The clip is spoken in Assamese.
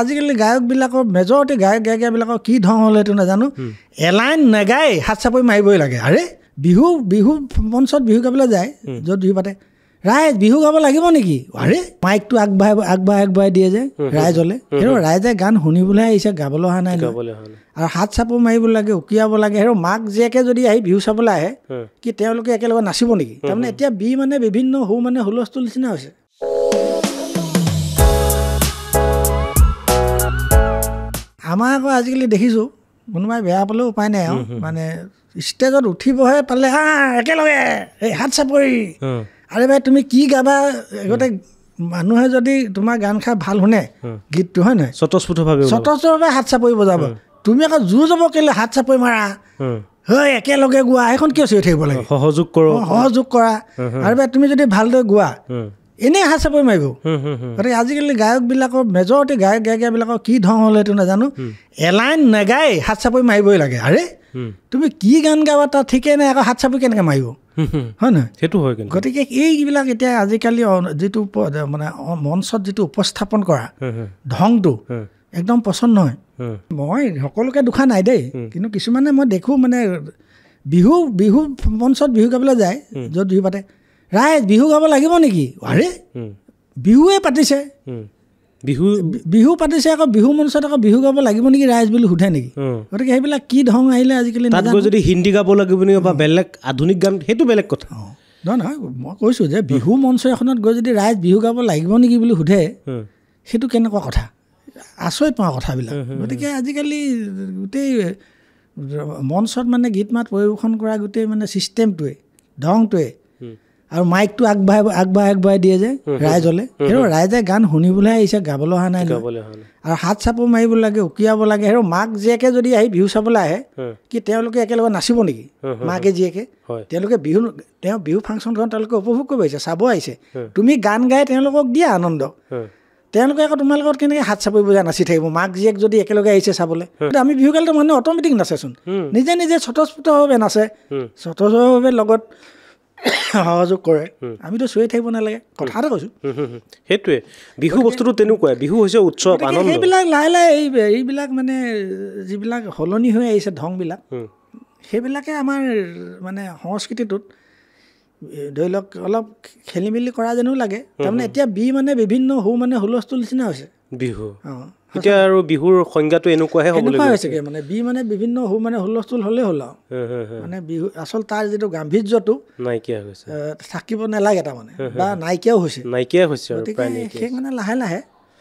আজিকালি গায়কবিলাকৰ মেজৰিটি গায়ক গায়িকাবিলাকৰ কি ধং হ'ল সেইটো নাজানো এলাইন নেগাই হাত চাপৰি মাৰিবই লাগে আৰে বিহু বিহু মঞ্চত বিহু গাবলৈ যায় য'ত বিহু পাতে ৰাইজ বিহু গাব লাগিব নেকি আৰে মাইকটো আগবঢ়াই আগবঢ়াই আগবঢ়াই দিয়ে যে ৰাইজলৈ সেইটো ৰাইজে গান শুনিবলৈ আহিছে গাবলৈ অহা নাই আৰু হাত চাপৰি মাৰিব লাগে উকিয়াব লাগে সেইটো মাক জীয়েকে যদি আহি বিহু চাবলৈ আহে কি তেওঁলোকে একেলগে নাচিব নেকি তাৰমানে এতিয়া বি মানে বিভিন্ন সৰু মানে হুলস্থুল নিচিনা হৈছে আমাৰ আকৌ আজিকালি দেখিছোঁ কোনোবাই বেয়া পালেও উপায় নাই আৰু মানে ষ্টেজত উঠিবহে পালে হা একেলগে এই হাত চাপৰি আৰে ভাই তুমি কি গাবা আগতে মানুহে যদি তোমাৰ গান খাই ভাল শুনে গীতটো হয় নহয় স্বতঃস্ফূৰ্তভাৱে স্বতঃস্ফূৰ্তভাৱে হাত চাপৰি বজাব তুমি আকৌ জোৰ যাব কেলে হাত চাপৰি মাৰা হৈ একেলগে গোৱা সেইখন কিয় চিঞৰি থাকিব লাগে সহযোগ কৰো সহযোগ কৰা আৰু তুমি যদি ভালদৰে গোৱা এনেই হাত চাপৰি মাৰিব গতিকে আজিকালি গায়কবিলাকৰ মেজৰতে গায়ক গায়িকাবিলাকৰ কি ধং হ'ল সেইটো নাজানো এলাইন নেগায় হাত চাপৰি মাৰিবই লাগে আৰে তুমি কি গান গাবা তাত ঠিকে নাই আকৌ হাত চাপৰি কেনেকৈ মাৰিব হয় নহয় সেইটো হয় গতিকে এইবিলাক এতিয়া আজিকালি যিটো মানে মঞ্চত যিটো উপস্থাপন কৰা ধংটো একদম পচন্দ নহয় মই সকলোকে দুখা নাই দেই কিন্তু কিছুমানে মই দেখোঁ মানে বিহু বিহু মঞ্চত বিহু গাবলৈ যায় য'ত বিহু পাতে ৰাইজ বিহু গাব লাগিব নেকি আৰে বিহুৱে পাতিছে বিহু বিহু পাতিছে আকৌ বিহু মঞ্চত আকৌ বিহু গাব লাগিব নেকি ৰাইজ বুলি সোধে নেকি গতিকে সেইবিলাক কি ঢং আহিলে আজিকালি যদি হিন্দী গাব লাগিব নেকি বা বেলেগ আধুনিক গান সেইটো বেলেগ কথা নহয় নহয় মই কৈছোঁ যে বিহু মঞ্চ এখনত গৈ যদি ৰাইজ বিহু গাব লাগিব নেকি বুলি সোধে সেইটো কেনেকুৱা কথা আচৰিত পাওঁ কথাবিলাক গতিকে আজিকালি গোটেই মঞ্চত মানে গীত মাত পৰিৱেশন কৰা গোটেই মানে ছিষ্টেমটোৱে ঢংটোৱে আৰু মাইকটো আগবঢ়াই আগবঢ়াই আগবঢ়াই দিয়ে যে ৰাইজলে হেৰি ৰাইজে গান শুনিবলৈহে আহিছে গাবলৈ অহা নাই আৰু হাত চাপো মাৰিব লাগে উকিয়াব লাগে আৰু মাক জীয়েকে যদি আহি বিহু চাবলৈ আহে কি তেওঁলোকে একেলগে নাচিব নেকি মাকে জীয়েকে তেওঁলোকে বিহু তেওঁ বিহু ফাংচনখন তেওঁলোকে উপভোগ কৰিব আহিছে চাব আহিছে তুমি গান গাই তেওঁলোকক দিয়া আনন্দ তেওঁলোকে আকৌ তোমাৰ লগত কেনেকৈ হাত চাপৰি বজাই নাচি থাকিব মাক জীয়েক যদি একেলগে আহিছে চাবলৈ আমি বিহু কালিতো মানুহে অট'মেটিক নাচেচোন নিজে নিজে স্বতঃস্ফূৰ্তভাৱে নাচে স্বতঃস্ফূৰ্তভাৱে লগত সহযোগ কৰে আমিতো চুৱে থাকিব নালাগে কথাতে কৈছোঁ সেইটোৱে বিহু বস্তুটো তেনেকুৱাই বিহু হৈছে উৎসৱ সেইবিলাক লাহে লাহে এই এইবিলাক মানে যিবিলাক সলনি হৈ আহিছে ঢংবিলাক সেইবিলাকে আমাৰ মানে সংস্কৃতিটোত ধৰি লওক অলপ খেলি মেলি কৰা যেনো লাগে তাৰমানে এতিয়া বি মানে বিভিন্ন সৌ মানে হুলস্থুল নিচিনা হৈছে বিহু অঁ এতিয়া আৰু বিহুৰ সংজ্ঞাটো এনেকুৱাহে হৈছেগে মানে বি মানে বিভিন্ন হু মানে হুলস্থুল হ'লে হ'ল আৰু মানে বিহু আচল তাৰ যিটো গাম্ভীৰ্যটো নাইকিয়া হৈছে থাকিব নালাগে তাৰমানে বা নাইকিয়াও হৈছে নাইকিয়া হৈছে গতিকে সেই মানে লাহে লাহে